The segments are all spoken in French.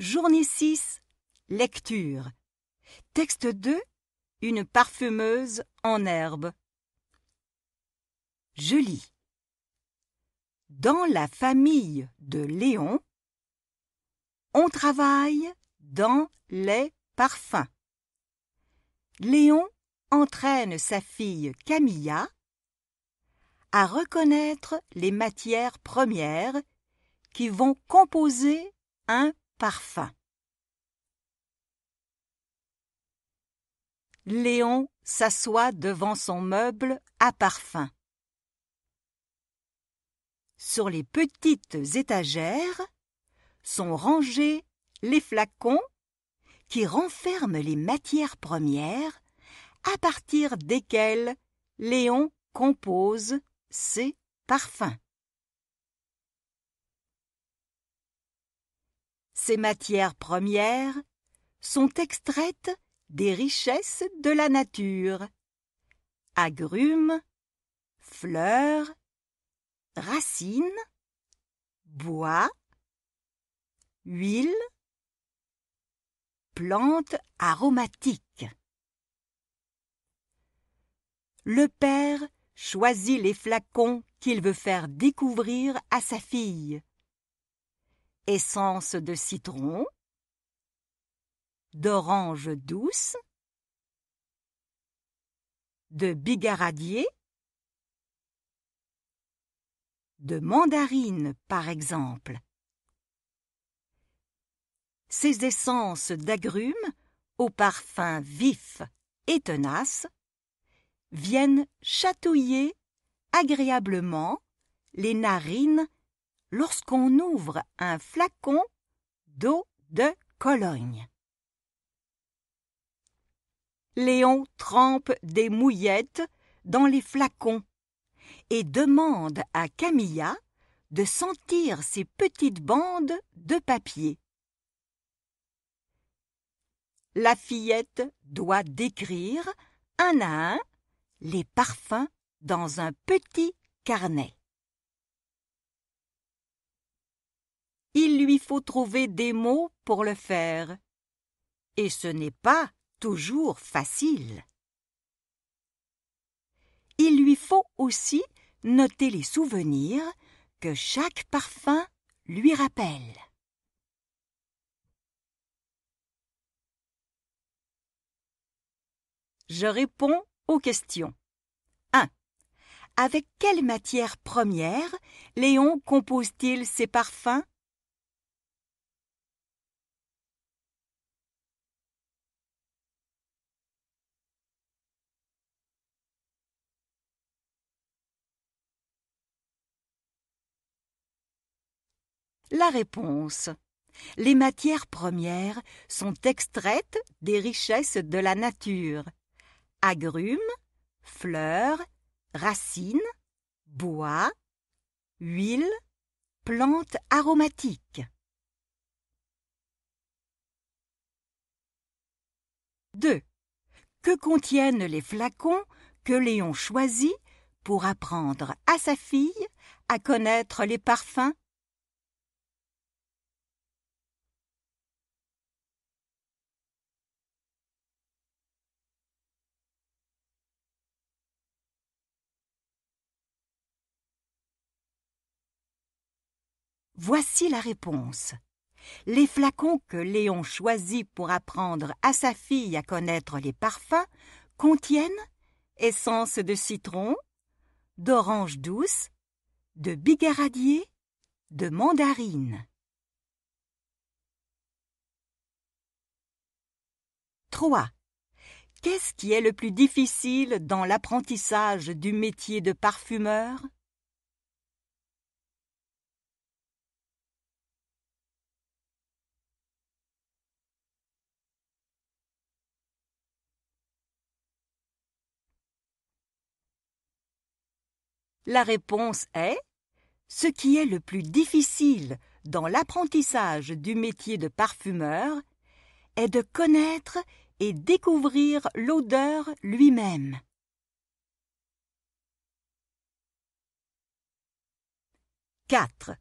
Journée 6. Lecture. Texte 2. Une parfumeuse en herbe. Je lis. Dans la famille de Léon, on travaille dans les parfums. Léon entraîne sa fille Camilla à reconnaître les matières premières qui vont composer un parfum. Léon s'assoit devant son meuble à parfum. Sur les petites étagères sont rangés les flacons qui renferment les matières premières à partir desquelles Léon compose ses parfums. matières premières sont extraites des richesses de la nature agrumes, fleurs, racines, bois, huiles, plantes aromatiques. Le père choisit les flacons qu'il veut faire découvrir à sa fille essence de citron, d'orange douce, de bigaradier, de mandarine par exemple. Ces essences d'agrumes au parfum vif et tenace viennent chatouiller agréablement les narines lorsqu'on ouvre un flacon d'eau de Cologne. Léon trempe des mouillettes dans les flacons et demande à Camilla de sentir ces petites bandes de papier. La fillette doit décrire, un à un, les parfums dans un petit carnet. il lui faut trouver des mots pour le faire. Et ce n'est pas toujours facile. Il lui faut aussi noter les souvenirs que chaque parfum lui rappelle. Je réponds aux questions. 1. Avec quelle matière première Léon compose-t-il ses parfums La réponse. Les matières premières sont extraites des richesses de la nature. Agrumes, fleurs, racines, bois, huiles, plantes aromatiques. 2. Que contiennent les flacons que Léon choisit pour apprendre à sa fille à connaître les parfums Voici la réponse. Les flacons que Léon choisit pour apprendre à sa fille à connaître les parfums contiennent essence de citron, d'orange douce, de bigaradier, de mandarine. 3. Qu'est-ce qui est le plus difficile dans l'apprentissage du métier de parfumeur La réponse est Ce qui est le plus difficile dans l'apprentissage du métier de parfumeur est de connaître et découvrir l'odeur lui-même. 4.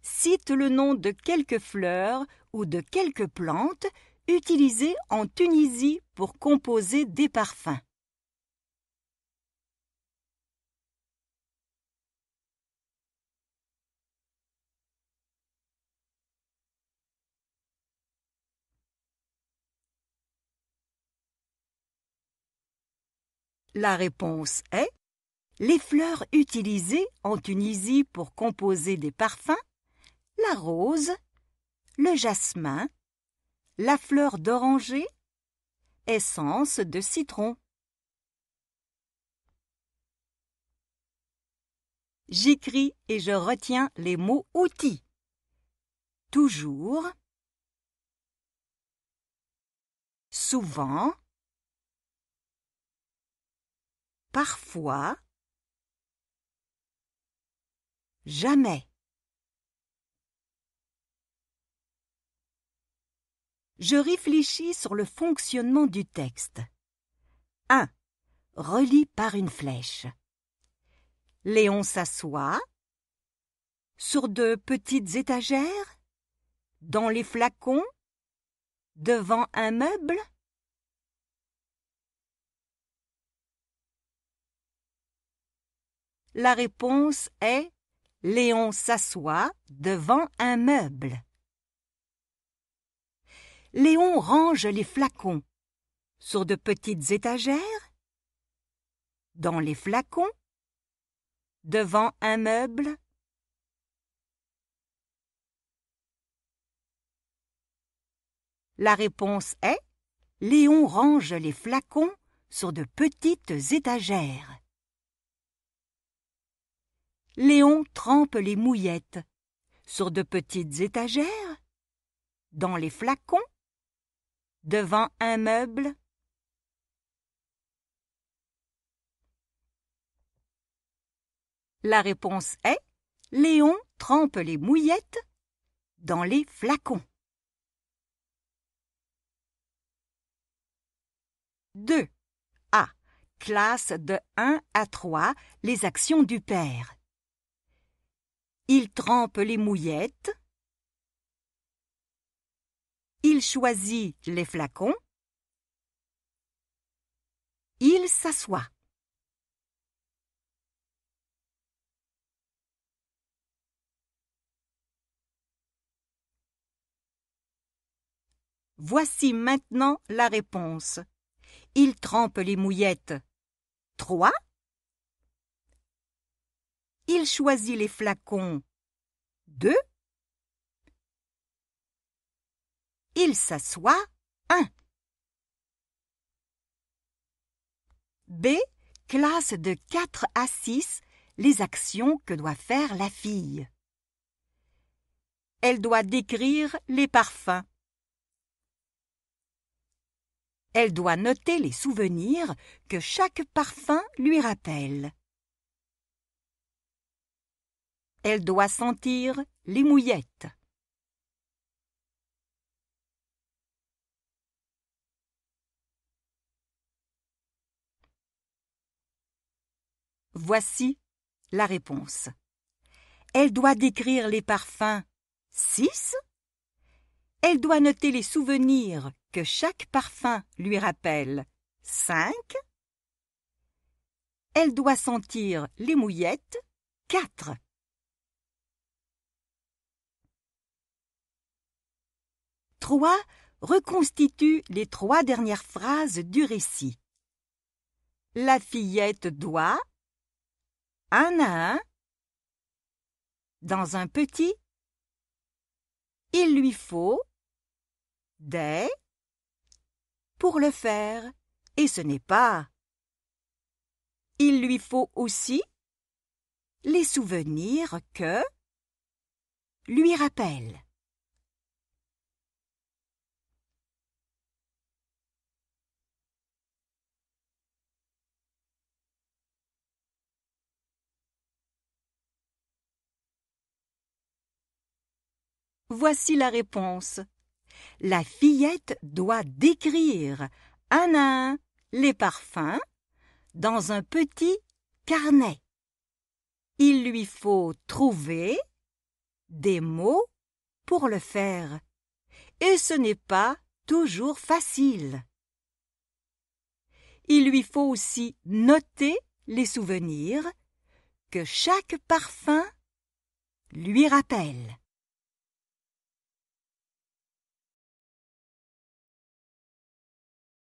Cite le nom de quelques fleurs ou de quelques plantes utilisées en Tunisie pour composer des parfums. La réponse est les fleurs utilisées en Tunisie pour composer des parfums, la rose, le jasmin, la fleur d'oranger, essence de citron. J'écris et je retiens les mots outils. Toujours. Souvent. Parfois. Jamais. Je réfléchis sur le fonctionnement du texte. 1. Relis par une flèche. Léon s'assoit sur de petites étagères, dans les flacons, devant un meuble. La réponse est Léon s'assoit devant un meuble. Léon range les flacons sur de petites étagères, dans les flacons, devant un meuble. La réponse est Léon range les flacons sur de petites étagères. Léon trempe les mouillettes sur de petites étagères, dans les flacons, devant un meuble. La réponse est Léon trempe les mouillettes dans les flacons. 2. A. Classe de 1 à 3 les actions du père. Il trempe les mouillettes. Il choisit les flacons. Il s'assoit. Voici maintenant la réponse. Il trempe les mouillettes. Trois il choisit les flacons 2. Il s'assoit 1. B classe de 4 à 6 les actions que doit faire la fille. Elle doit décrire les parfums. Elle doit noter les souvenirs que chaque parfum lui rappelle. Elle doit sentir les mouillettes. Voici la réponse. Elle doit décrire les parfums 6. Elle doit noter les souvenirs que chaque parfum lui rappelle 5. Elle doit sentir les mouillettes 4. 3 reconstitue les trois dernières phrases du récit. La fillette doit, un à un, dans un petit, il lui faut des pour le faire, et ce n'est pas. Il lui faut aussi les souvenirs que lui rappellent. Voici la réponse. La fillette doit décrire, un à un, les parfums dans un petit carnet. Il lui faut trouver des mots pour le faire. Et ce n'est pas toujours facile. Il lui faut aussi noter les souvenirs que chaque parfum lui rappelle.